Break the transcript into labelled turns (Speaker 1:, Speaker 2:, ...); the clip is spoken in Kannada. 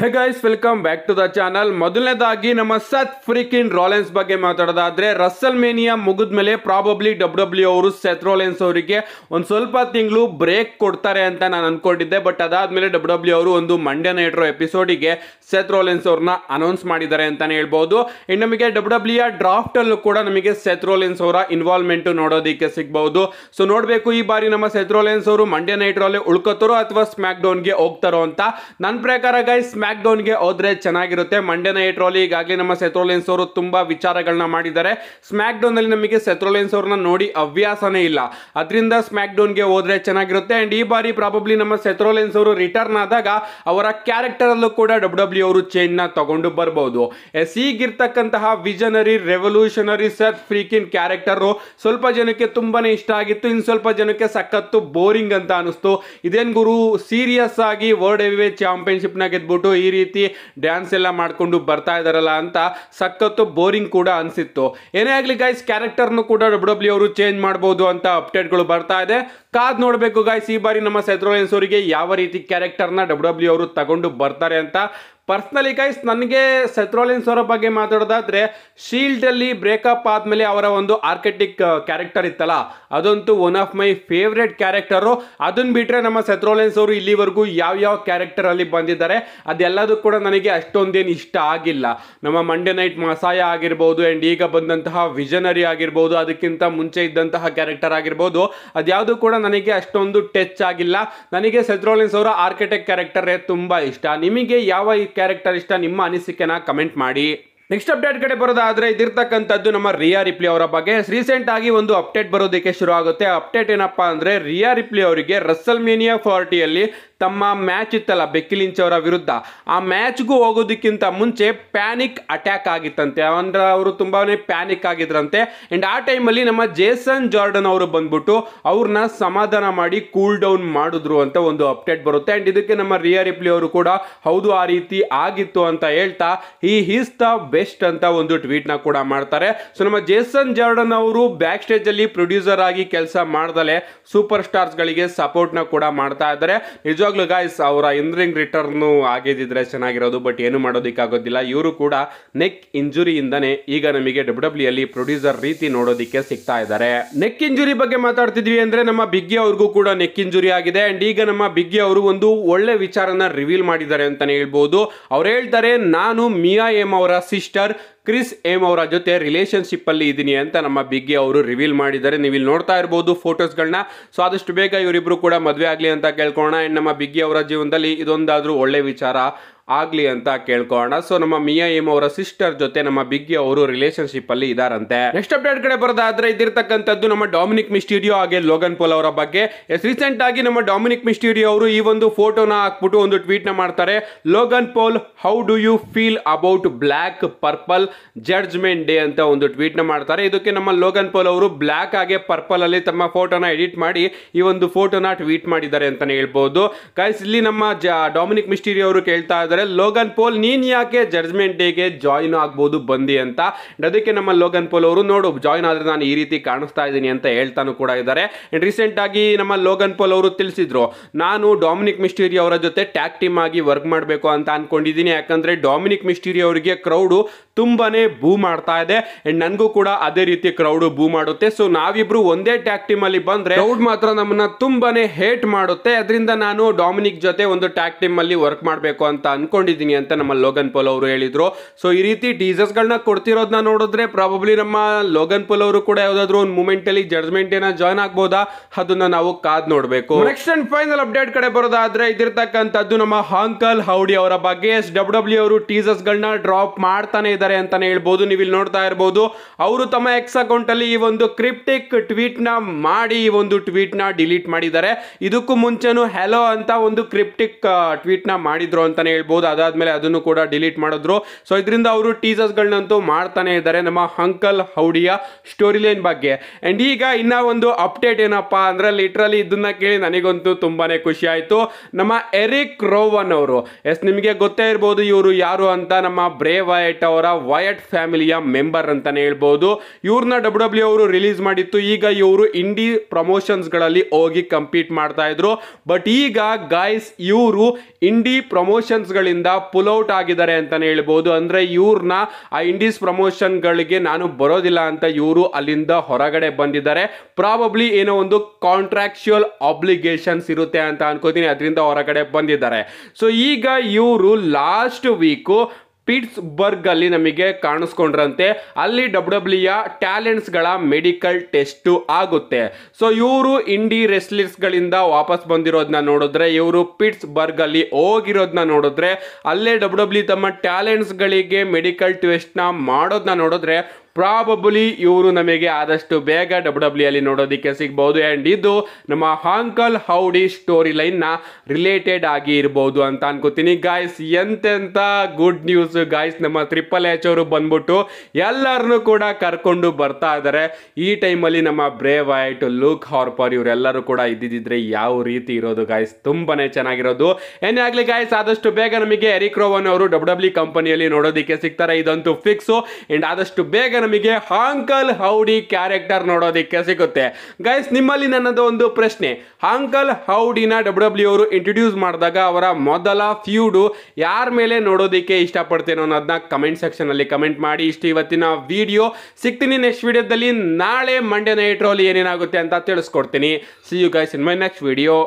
Speaker 1: hey guys welcome back to the channel ಮೊದಲನೇದಾಗಿ ನಮ್ಮ ಸತ್ ಫ್ರೀಕಿನ್ ರಾಲೆನ್ಸ್ ಬಗ್ಗೆ ಮಾತಾಡೋದಾದ್ರೆ ರಸ್ಸಲ್ ಮೇನಿಯಾ ಮುಗಿದ ಮೇಲೆ ಪ್ರಾಬಬ್ಲಿ ಡಬ್ಲ್ಯೂ ಡಬ್ಲ್ಯೂ ಅವರು ಸೆತ್ ಅವರಿಗೆ ಒಂದು ಸ್ವಲ್ಪ ತಿಂಗಳು ಬ್ರೇಕ್ ಕೊಡ್ತಾರೆ ಅಂತ ನಾನು ಅನ್ಕೊಂಡಿದ್ದೆ ಬಟ್ ಅದಾದ್ಮೇಲೆ ಡಬ್ಲ್ಯೂ ಡಬ್ಲ್ಯೂ e ಅವರು ಒಂದು ಮಂಡ್ಯ ನೈಟ್ರೋ ಎಪಿಸೋಡಿಗೆ ಸೆತ್ ರಾಲೆನ್ಸ್ ಅವ್ರನ್ನ ಅನೌನ್ಸ್ ಮಾಡಿದ್ದಾರೆ ಅಂತಾನೆ ಹೇಳ್ಬೋದು ಇನ್ನು ನಮಗೆ ಡಬ್ಲ್ಯೂ ಡಬ್ಲ್ಯೂ ಡ್ರಾಫ್ಟಲ್ಲೂ ಕೂಡ ನಮಗೆ ಸೆತ್ ಅವರ ಇನ್ವಾಲ್ವ್ಮೆಂಟು ನೋಡೋದಕ್ಕೆ ಸಿಗ್ಬೋದು ಸೊ ನೋಡಬೇಕು ಈ ಬಾರಿ ನಮ್ಮ ಸೆತ್ ರಾಲೆನ್ಸ್ ಅವರು ಮಂಡ್ಯ ಅಲ್ಲಿ ಉಳ್ಕೋತಾರೋ ಅಥವಾ ಸ್ಮ್ಯಾಕ್ ಡೌನ್ಗೆ ಹೋಗ್ತಾರೋ ಅಂತ ನನ್ನ ಪ್ರಕಾರ ಗೈಸ್ ಸ್ಮ್ಯಾಕ್ ಡೌನ್ಗೆ ಹೋದ್ರೆ ಚೆನ್ನಾಗಿರುತ್ತೆ ಮಂಡೇ ನೈಟ್ ರೋಲಿ ಈಗಾಗಲೇ ನಮ್ಮ ಸೆತ್ರೋಲೆನ್ಸ್ ಅವರು ತುಂಬ ವಿಚಾರಗಳನ್ನ ಮಾಡಿದ್ದಾರೆ ಸ್ಮ್ಯಾಕ್ ಅಲ್ಲಿ ನಮಗೆ ಸೆತ್ರೋಲೆನ್ಸ್ ಅವ್ರನ್ನ ನೋಡಿ ಹವ್ಯಾಸನೇ ಇಲ್ಲ ಅದರಿಂದ ಸ್ಮ್ಯಾಕ್ ಡೌನ್ಗೆ ಹೋದ್ರೆ ಚೆನ್ನಾಗಿರುತ್ತೆ ಆ್ಯಂಡ್ ಈ ಬಾರಿ ಪ್ರಾಬಬ್ಲಿ ನಮ್ಮ ಸೆತ್ರೋಲೆನ್ಸ್ ಅವರು ರಿಟರ್ನ್ ಆದಾಗ ಅವರ ಕ್ಯಾರೆಕ್ಟರಲ್ಲೂ ಕೂಡ ಡಬ್ಲ್ಯೂ ಡಬ್ಲ್ಯೂ e ಅವರು ಚೇಂಜ್ನ ತಗೊಂಡು ಬರ್ಬೋದು ಎಸ್ ಈಗಿರ್ತಕ್ಕಂತಹ visionary revolutionary Seth freakin character ಸ್ವಲ್ಪ ಜನಕ್ಕೆ ತುಂಬಾ ಇಷ್ಟ ಆಗಿತ್ತು ಇನ್ನು ಸ್ವಲ್ಪ ಜನಕ್ಕೆ ಸಖತ್ತು ಬೋರಿಂಗ್ ಅಂತ ಅನಿಸ್ತು ಇದೇನು ಗುರು ಸೀರಿಯಸ್ ಆಗಿ ವರ್ಲ್ಡ್ ಚಾಂಪಿಯನ್ಶಿಪ್ ಚಾಂಪಿಯನ್ಶಿಪ್ನ ಗೆದ್ಬಿಟ್ಟು ಈ ರೀತಿ ಡ್ಯಾನ್ಸ್ ಎಲ್ಲ ಮಾಡಿಕೊಂಡು ಬರ್ತಾ ಇದ್ದಾರಲ್ಲ ಅಂತ ಸಖತ್ತು ಬೋರಿಂಗ್ ಕೂಡ ಅನಿಸಿತ್ತು ಏನೇ ಆಗಲಿ ಗೈಸ್ ಕ್ಯಾರೆಕ್ಟರ್ನು ಕೂಡ ಡಬ್ಲ್ಯೂ e ಅವರು ಚೇಂಜ್ ಮಾಡ್ಬೋದು ಅಂತ ಅಪ್ಡೇಟ್ಗಳು ಬರ್ತಾ ಇದೆ ಕಾದ್ ನೋಡಬೇಕು ಗಾಯ್ಸ್ ಈ ಬಾರಿ ನಮ್ಮ ಸೆತ್ರೋಲೆನ್ಸ್ ಅವರಿಗೆ ಯಾವ ರೀತಿ ಕ್ಯಾರೆಕ್ಟರ್ನ ಡಬ್ಲ್ಯೂ ಡಬ್ಲ್ಯೂ ಅವರು ತಗೊಂಡು ಬರ್ತಾರೆ ಅಂತ ಪರ್ಸ್ನಲಿ ಗೈಸ್ ನನಗೆ ಸೆತ್ರೋಲೆನ್ಸ್ ಅವರ ಬಗ್ಗೆ ಮಾತಾಡೋದಾದ್ರೆ ಶೀಲ್ಡಲ್ಲಿ ಬ್ರೇಕಪ್ ಆದಮೇಲೆ ಅವರ ಒಂದು ಆರ್ಕೆಟಿಕ್ ಕ್ಯಾರೆಕ್ಟರ್ uh, ಇತ್ತಲ್ಲ ಅದಂತೂ one of my favourite character ಅದನ್ನು ಬಿಟ್ಟರೆ ನಮ್ಮ ಸೆತ್ರೋಲೆನ್ಸ್ ಅವರು ಇಲ್ಲಿವರೆಗೂ ಯಾವ್ಯಾವ ಕ್ಯಾರೆಕ್ಟರಲ್ಲಿ ಬಂದಿದ್ದಾರೆ ಅದೆಲ್ಲದೂ ಕೂಡ ನನಗೆ ಅಷ್ಟೊಂದೇನು ಇಷ್ಟ ಆಗಿಲ್ಲ ನಮ್ಮ ಮಂಡೆ ನೈಟ್ ಮಸಾಯ ಆಗಿರ್ಬೋದು ಆ್ಯಂಡ್ ಈಗ ಬಂದಂತಹ ವಿಷನರಿ ಆಗಿರ್ಬೋದು ಅದಕ್ಕಿಂತ ಮುಂಚೆ ಇದ್ದಂತಹ ಕ್ಯಾರೆಕ್ಟರ್ ಆಗಿರ್ಬೋದು ಅದ್ಯಾವುದು ಕೂಡ ನನಗೆ ಅಷ್ಟೊಂದು ಟಚ್ ಆಗಿಲ್ಲ ನನಗೆ ಸೆದ್ರೋಲಿನ್ಸ್ ಅವರ ಆರ್ಕಿಟೆಕ್ಟ್ ಕ್ಯಾರೆಕ್ಟರೇ ತುಂಬ ಇಷ್ಟ ನಿಮಗೆ ಯಾವ ಈ ಕ್ಯಾರೆಕ್ಟರ್ ಇಷ್ಟ ನಿಮ್ಮ ಅನಿಸಿಕೆನ ಕಮೆಂಟ್ ಮಾಡಿ ನೆಕ್ಸ್ಟ್ ಅಪ್ಡೇಟ್ ಕಡೆ ಬರೋದಾದ್ರೆ ಇದಿರ್ತಕ್ಕಂಥದ್ದು ನಮ್ಮ ರಿಯಾ ರಿಪ್ಲಿ ಅವರ ಬಗ್ಗೆ ರೀಸೆಂಟ್ ಆಗಿ ಒಂದು ಅಪ್ಡೇಟ್ ಬರೋದಕ್ಕೆ ಶುರು ಆಗುತ್ತೆ ಅಪ್ಡೇಟ್ ಏನಪ್ಪ ಅಂದರೆ ರಿಯಾ ರಿಪ್ಲಿ ಅವರಿಗೆ ರಸ್ಸಲ್ ಮೇನಿಯಾ ಫಾರ್ಟಿಯಲ್ಲಿ ತಮ್ಮ ಮ್ಯಾಚ್ ಇತ್ತಲ್ಲ ಬೆಕ್ಕಿಲಿಂಚ್ ಅವರ ವಿರುದ್ಧ ಆ ಮ್ಯಾಚ್ಗೂ ಹೋಗೋದಕ್ಕಿಂತ ಮುಂಚೆ ಪ್ಯಾನಿಕ್ ಅಟ್ಯಾಕ್ ಆಗಿತ್ತಂತೆ ಅಂದ್ರೆ ಅವರು ತುಂಬಾ ಪ್ಯಾನಿಕ್ ಆಗಿದ್ರಂತೆ ಅಂಡ್ ಆ ಟೈಮಲ್ಲಿ ನಮ್ಮ ಜೇಸನ್ ಜಾರ್ಡನ್ ಅವರು ಬಂದ್ಬಿಟ್ಟು ಅವ್ರನ್ನ ಸಮಾಧಾನ ಮಾಡಿ ಕೂಲ್ ಡೌನ್ ಮಾಡಿದ್ರು ಅಂತ ಒಂದು ಅಪ್ಡೇಟ್ ಬರುತ್ತೆ ಆ್ಯಂಡ್ ಇದಕ್ಕೆ ನಮ್ಮ ರಿಯಾ ರಿಪ್ಲಿ ಅವರು ಕೂಡ ಹೌದು ಆ ರೀತಿ ಆಗಿತ್ತು ಅಂತ ಹೇಳ್ತಾ ಈ ಹೀಸ್ ದ ಬೆಸ್ಟ್ ಅಂತ ಒಂದು ಟ್ವೀಟ್ ನ ಕೂಡ ಮಾಡ್ತಾರೆ ಸೊ ನಮ್ಮ ಜೇಸನ್ ಜಾರ್ಡನ್ ಅವರು ಬ್ಯಾಕ್ ಸ್ಟೇಜ್ ಅಲ್ಲಿ ಪ್ರೊಡ್ಯೂಸರ್ ಆಗಿ ಕೆಲಸ ಮಾಡ್ದಲೆ ಸೂಪರ್ ಗಳಿಗೆ ಸಪೋರ್ಟ್ ನ ಕೂಡ ಮಾಡ್ತಾ ಇದ್ದಾರೆ ನಿಜವಾಗ್ಲೂ ಗಾಯ್ಸ್ ಅವರ ಇಂದ್ರಿಂಗ್ ರಿಟರ್ನ್ ಆಗಿದ್ದಿದ್ರೆ ಚೆನ್ನಾಗಿರೋದು ಬಟ್ ಏನು ಆಗೋದಿಲ್ಲ ಇವರು ಕೂಡ ನೆಕ್ ಇಂದನೆ ಈಗ ನಮಗೆ ಡಬ್ಲ್ಯೂ ಅಲ್ಲಿ ಪ್ರೊಡ್ಯೂಸರ್ ರೀತಿ ನೋಡೋದಕ್ಕೆ ಸಿಗ್ತಾ ಇದ್ದಾರೆ ನೆಕ್ ಇಂಜುರಿ ಬಗ್ಗೆ ಮಾತಾಡ್ತಿದ್ವಿ ಅಂದ್ರೆ ನಮ್ಮ ಬಿಗ್ಗಿ ಅವ್ರಿಗೂ ಕೂಡ ನೆಕ್ ಇಂಜುರಿ ಆಗಿದೆ ಅಂಡ್ ಈಗ ನಮ್ಮ ಬಿಗ್ಗಿ ಅವರು ಒಂದು ಒಳ್ಳೆ ವಿಚಾರನ ರಿವೀಲ್ ಮಾಡಿದ್ದಾರೆ ಅಂತಾನೆ ಹೇಳ್ಬೋದು ಅವ್ರು ಹೇಳ್ತಾರೆ ನಾನು ಮಿಯಾ ಎಂ ಅವರ रजिस्टर ಕ್ರಿಸ್ ಏಮ್ ಅವರ ಜೊತೆ ಅಲ್ಲಿ ಇದ್ದೀನಿ ಅಂತ ನಮ್ಮ ಬಿಗ್ಗಿ ಅವರು ರಿವೀಲ್ ಮಾಡಿದ್ದಾರೆ ನೀವು ಇಲ್ಲಿ ನೋಡ್ತಾ ಇರ್ಬೋದು ಫೋಟೋಸ್ಗಳನ್ನ ಸೊ ಆದಷ್ಟು ಬೇಗ ಇವರಿಬ್ರು ಕೂಡ ಮದುವೆ ಆಗಲಿ ಅಂತ ಕೇಳ್ಕೋಣ ಆ್ಯಂಡ್ ನಮ್ಮ ಬಿಗ್ಗಿ ಅವರ ಜೀವನದಲ್ಲಿ ಇದೊಂದಾದರೂ ಒಳ್ಳೆ ವಿಚಾರ ಆಗಲಿ ಅಂತ ಕೇಳ್ಕೋಣ ಸೊ ನಮ್ಮ ಮಿಯಾ ಏಮ್ ಅವರ ಸಿಸ್ಟರ್ ಜೊತೆ ನಮ್ಮ ಬಿಗ್ಗಿ ಅವರು ರಿಲೇಶನ್ಶಿಪ್ ಅಲ್ಲಿ ಇದಾರಂತೆ ನೆಕ್ಸ್ಟ್ ಅಪ್ಡೇಟ್ ಕಡೆ ಬರೋದಾದ್ರೆ ಇದಿರ್ತಕ್ಕಂಥದ್ದು ನಮ್ಮ ಡಾಮಿನಿಕ್ ಮಿಸ್ಟೀರಿಯೋ ಹಾಗೆ ಲೋಗನ್ ಪೋಲ್ ಅವರ ಬಗ್ಗೆ ಎಸ್ ರೀಸೆಂಟ್ ಆಗಿ ನಮ್ಮ ಡಾಮಿನಿಕ್ ಮಿಸ್ಟೀರಿಯೋ ಅವರು ಈ ಒಂದು ಫೋಟೋನ ಹಾಕ್ಬಿಟ್ಟು ಒಂದು ಟ್ವೀಟ್ ನ ಮಾಡ್ತಾರೆ Logan Paul how do you feel about black purple judgment day ಅಂತ ಒಂದು ಟ್ವೀಟ್ನ ಮಾಡ್ತಾರೆ ಇದಕ್ಕೆ ನಮ್ಮ ಲೋಗನ್ ಪೋಲ್ ಅವರು ಬ್ಲ್ಯಾಕ್ ಆಗಿ ಪರ್ಪಲ್ ಅಲ್ಲಿ ತಮ್ಮ ಫೋಟೋನ ಎಡಿಟ್ ಮಾಡಿ ಈ ಒಂದು ಫೋಟೋನ ಟ್ವೀಟ್ ಮಾಡಿದ್ದಾರೆ ಅಂತಾನೆ ಹೇಳ್ಬೋದು ಕೈಸ್ ಇಲ್ಲಿ ನಮ್ಮ ಡಾಮಿನಿಕ್ ಮಿಸ್ಟೀರಿ ಅವರು ಕೇಳ್ತಾ ಇದ್ದಾರೆ ಲೋಗನ್ ಪೋಲ್ ನೀನ್ ಯಾಕೆ ಜಡ್ಜ್ಮೆಂಟ್ ಡೇಗೆ ಜಾಯಿನ್ ಆಗ್ಬೋದು ಬಂದಿ ಅಂತ ಅದಕ್ಕೆ ನಮ್ಮ ಲೋಗನ್ ಪೋಲ್ ಅವರು ನೋಡು ಜಾಯಿನ್ ಆದ್ರೆ ನಾನು ಈ ರೀತಿ ಕಾಣಿಸ್ತಾ ಇದ್ದೀನಿ ಅಂತ ಹೇಳ್ತಾನು ಕೂಡ ಇದ್ದಾರೆ ರೀಸೆಂಟ್ ಆಗಿ ನಮ್ಮ ಲೋಗನ್ ಪೋಲ್ ಅವರು ತಿಳಿಸಿದ್ರು ನಾನು ಡಾಮಿನಿಕ್ ಮಿಸ್ಟೀರಿ ಅವರ ಜೊತೆ ಟ್ಯಾಕ್ ಟೀಮ್ ಆಗಿ ವರ್ಕ್ ಮಾಡಬೇಕು ಅಂತ ಅನ್ಕೊಂಡಿದ್ದೀನಿ ಯಾಕಂದ್ರೆ ಡಾಮಿನಿಕ್ ಮಿಸ್ಟೀರಿ ಅವರಿಗೆ ಕ್ರೌಡು ತುಂಬಾ ತುಂಬಾ ಬೂ ಮಾಡ್ತಾ ಇದೆ ಅಂಡ್ ನನಗೂ ಕೂಡ ಅದೇ ರೀತಿ ಕ್ರೌಡ್ ಬೂ ಮಾಡುತ್ತೆ ಸೊ ನಾವಿಬ್ರು ಒಂದೇ ಟ್ಯಾಕ್ ಟೀಮ್ ಅಲ್ಲಿ ಬಂದ್ರೆ ಕ್ರೌಡ್ ಮಾತ್ರ ನಮ್ಮನ್ನ ತುಂಬಾನೇ ಹೇಟ್ ಮಾಡುತ್ತೆ ಅದರಿಂದ ನಾನು ಡಾಮಿನಿಕ್ ಜೊತೆ ಒಂದು ಟ್ಯಾಕ್ ಟೀಮ್ ಅಲ್ಲಿ ವರ್ಕ್ ಮಾಡಬೇಕು ಅಂತ ಅನ್ಕೊಂಡಿದ್ದೀನಿ ಅಂತ ನಮ್ಮ ಲೋಗನ್ ಪೋಲ್ ಅವರು ಹೇಳಿದ್ರು ಸೊ ಈ ರೀತಿ ಟೀಸರ್ಸ್ ಗಳನ್ನ ಕೊಡ್ತಿರೋದನ್ನ ನೋಡಿದ್ರೆ ಪ್ರಾಬಬ್ಲಿ ನಮ್ಮ ಲೋಗನ್ ಪೋಲ್ ಅವರು ಕೂಡ ಯಾವ್ದಾದ್ರು ಒಂದು ಮೂಮೆಂಟ್ ಅಲ್ಲಿ ಜಡ್ಜ್ಮೆಂಟ್ ಏನ ಜಾಯ್ನ್ ಆಗ್ಬೋದಾ ಅದನ್ನ ನಾವು ಕಾದ್ ನೋಡಬೇಕು ನೆಕ್ಸ್ಟ್ ಅಂಡ್ ಫೈನಲ್ ಅಪ್ಡೇಟ್ ಕಡೆ ಬರೋದಾದ್ರೆ ಇದಿರ್ತಕ್ಕಂಥದ್ದು ನಮ್ಮ ಹಾಂಕಲ್ ಹೌಡಿ ಅವರ ಬಗ್ಗೆ ಎಸ್ ಡಬ್ಲ್ಯೂ ಡಬ್ಲ್ಯೂ ಅವರು ಟೀಸರ್ಸ್ ಗಳನ್ನ ಡ್ರಾಪ್ ಮಾಡ್ತಾನೆ ಇದ್ದಾರೆ ಅಂತ ಅಂತಲೇ ಹೇಳ್ಬೋದು ನೀವು ಇಲ್ಲಿ ನೋಡ್ತಾ ಇರ್ಬೋದು ಅವರು ತಮ್ಮ ಎಕ್ಸ್ ಅಕೌಂಟಲ್ಲಿ ಈ ಒಂದು ಕ್ರಿಪ್ಟಿಕ್ ಟ್ವೀಟ್ನ ಮಾಡಿ ಈ ಒಂದು ಟ್ವೀಟ್ನ ಡಿಲೀಟ್ ಮಾಡಿದ್ದಾರೆ ಇದಕ್ಕೂ ಮುಂಚೆನೂ ಹೆಲೋ ಅಂತ ಒಂದು ಕ್ರಿಪ್ಟಿಕ್ ಟ್ವೀಟ್ನ ಮಾಡಿದ್ರು ಅಂತಲೇ ಹೇಳ್ಬೋದು ಅದಾದಮೇಲೆ ಅದನ್ನು ಕೂಡ ಡಿಲೀಟ್ ಮಾಡಿದ್ರು ಸೊ ಇದರಿಂದ ಅವರು ಟೀಸರ್ಸ್ಗಳನ್ನಂತೂ ಮಾಡ್ತಾನೆ ಇದ್ದಾರೆ ನಮ್ಮ ಅಂಕಲ್ ಹೌಡಿಯ ಸ್ಟೋರಿ ಲೈನ್ ಬಗ್ಗೆ ಆ್ಯಂಡ್ ಈಗ ಇನ್ನೂ ಒಂದು ಅಪ್ಡೇಟ್ ಏನಪ್ಪ ಅಂದರೆ ಲಿಟ್ರಲಿ ಇದನ್ನು ಕೇಳಿ ನನಗಂತೂ ತುಂಬಾ ಖುಷಿ ಆಯಿತು ನಮ್ಮ ಎರಿಕ್ ರೋವನ್ ಅವರು ಎಸ್ ನಿಮಗೆ ಗೊತ್ತೇ ಇರ್ಬೋದು ಇವರು ಯಾರು ಅಂತ ನಮ್ಮ ಬ್ರೇವ್ ವೈಟ್ ಅವರ ವೈ ವಯಟ್ ಫ್ಯಾಮಿಲಿಯ ಮೆಂಬರ್ ಅಂತಾನೆ ಹೇಳ್ಬೋದು ಇವ್ರನ್ನ ಡಬ್ಲ್ಯೂ ಡಬ್ಲ್ಯೂ e ಅವರು ರಿಲೀಸ್ ಮಾಡಿತ್ತು ಈಗ ಇವರು ಇಂಡಿ ಪ್ರಮೋಷನ್ಸ್ಗಳಲ್ಲಿ ಹೋಗಿ ಕಂಪೀಟ್ ಮಾಡ್ತಾ ಇದ್ರು ಬಟ್ ಈಗ ಗಾಯ್ಸ್ ಇವರು ಇಂಡಿ ಪ್ರಮೋಷನ್ಸ್ಗಳಿಂದ ಪುಲ್ ಔಟ್ ಆಗಿದ್ದಾರೆ ಅಂತಾನೆ ಹೇಳ್ಬೋದು ಅಂದರೆ ಇವ್ರನ್ನ ಆ ಇಂಡೀಸ್ ಪ್ರಮೋಷನ್ಗಳಿಗೆ ನಾನು ಬರೋದಿಲ್ಲ ಅಂತ ಇವರು ಅಲ್ಲಿಂದ ಹೊರಗಡೆ ಬಂದಿದ್ದಾರೆ ಪ್ರಾಬಬ್ಲಿ ಏನೋ ಒಂದು ಕಾಂಟ್ರಾಕ್ಚುಯಲ್ ಆಬ್ಲಿಗೇಷನ್ಸ್ ಇರುತ್ತೆ ಅಂತ ಅನ್ಕೋತೀನಿ ಅದರಿಂದ ಹೊರಗಡೆ ಬಂದಿದ್ದಾರೆ ಸೊ ಈಗ ಇವರು ಲಾಸ್ಟ್ ವೀಕು ಅಲ್ಲಿ ನಮಗೆ ಕಾಣಿಸ್ಕೊಂಡ್ರಂತೆ ಅಲ್ಲಿ ಡಬ್ಲ್ಯೂ ಯ ಟ್ಯಾಲೆಂಟ್ಸ್ಗಳ ಮೆಡಿಕಲ್ ಟೆಸ್ಟು ಆಗುತ್ತೆ ಸೊ ಇವರು ಇಂಡಿ ರೆಸ್ಲರ್ಸ್ಗಳಿಂದ ವಾಪಸ್ ಬಂದಿರೋದನ್ನ ನೋಡಿದ್ರೆ ಇವರು ಅಲ್ಲಿ ಹೋಗಿರೋದನ್ನ ನೋಡಿದ್ರೆ ಅಲ್ಲೇ ಡಬ್ಲ್ಯೂ ಡಬ್ಲ್ಯೂ e ತಮ್ಮ ಟ್ಯಾಲೆಂಟ್ಸ್ಗಳಿಗೆ ಮೆಡಿಕಲ್ ಟೆಸ್ಟ್ನ ಮಾಡೋದನ್ನ ನೋಡಿದ್ರೆ ಪ್ರಾಬಬಲಿ ಇವರು ನಮಗೆ ಆದಷ್ಟು ಬೇಗ ಡಬ್ಲ್ಯೂ ಅಲ್ಲಿ ನೋಡೋದಕ್ಕೆ ಸಿಗ್ಬೋದು ಆ್ಯಂಡ್ ಇದು ನಮ್ಮ ಹಾಂಕಲ್ ಹೌಡಿ ಸ್ಟೋರಿ ಲೈನ್ನ ರಿಲೇಟೆಡ್ ಆಗಿ ಇರ್ಬೋದು ಅಂತ ಅನ್ಕೋತೀನಿ ಗಾಯ್ಸ್ ಎಂತೆಂಥ ಗುಡ್ ನ್ಯೂಸ್ ಗಾಯ್ಸ್ ನಮ್ಮ ತ್ರಿಪಲ್ ಎಚ್ ಅವರು ಬಂದ್ಬಿಟ್ಟು ಎಲ್ಲರನ್ನೂ ಕೂಡ ಕರ್ಕೊಂಡು ಬರ್ತಾ ಇದ್ದಾರೆ ಈ ಟೈಮಲ್ಲಿ ನಮ್ಮ ಬ್ರೇವ್ ವೈಟ್ ಲೂಕ್ ಹಾರ್ಪರ್ ಇವರೆಲ್ಲರೂ ಕೂಡ ಇದ್ದಿದ್ದಿದ್ರೆ ಯಾವ ರೀತಿ ಇರೋದು ಗಾಯ್ಸ್ ತುಂಬಾನೇ ಚೆನ್ನಾಗಿರೋದು ಏನೇ ಆಗಲಿ ಗಾಯ್ಸ್ ಆದಷ್ಟು ಬೇಗ ನಮಗೆ ಎರಿಕ್ರೋವನ್ ಅವರು ಡಬ್ಲ್ಯೂ ಡಬ್ಲ್ಯೂ ಕಂಪನಿಯಲ್ಲಿ e ನೋಡೋದಕ್ಕೆ ಸಿಗ್ತಾರೆ ಇದಂತೂ ಫಿಕ್ಸು ಆ್ಯಂಡ್ ಆದಷ್ಟು ಬೇಗ ನಮಗೆ ಹಾಂಕಲ್ ಹೌಡಿ ಕ್ಯಾರೆಕ್ಟರ್ ನೋಡೋದಕ್ಕೆ ಸಿಗುತ್ತೆ ಗೈಸ್ ನಿಮ್ಮಲ್ಲಿ ನನ್ನದು ಒಂದು ಪ್ರಶ್ನೆ ಹಾಂಕಲ್ ಹೌಡಿನ ಡಬ್ಲ್ಯೂ ಡಬ್ಲ್ಯೂ ಅವರು ಇಂಟ್ರೊಡ್ಯೂಸ್ ಮಾಡಿದಾಗ ಅವರ ಮೊದಲ ಫ್ಯೂಡು ಯಾರ ಮೇಲೆ ನೋಡೋದಕ್ಕೆ ಇಷ್ಟಪಡ್ತೇನೆ ಅನ್ನೋದನ್ನ ಕಮೆಂಟ್ ಅಲ್ಲಿ ಕಮೆಂಟ್ ಮಾಡಿ ಇಷ್ಟು ಇವತ್ತಿನ ವಿಡಿಯೋ ಸಿಗ್ತೀನಿ ನೆಕ್ಸ್ಟ್ ವಿಡಿಯೋದಲ್ಲಿ ನಾಳೆ ಮಂಡ್ಯ ನೈಟ್ ರೋಲ್ ಏನೇನಾಗುತ್ತೆ ಅಂತ ತಿಳಿಸ್ಕೊಡ್ತೀನಿ see you guys in my next video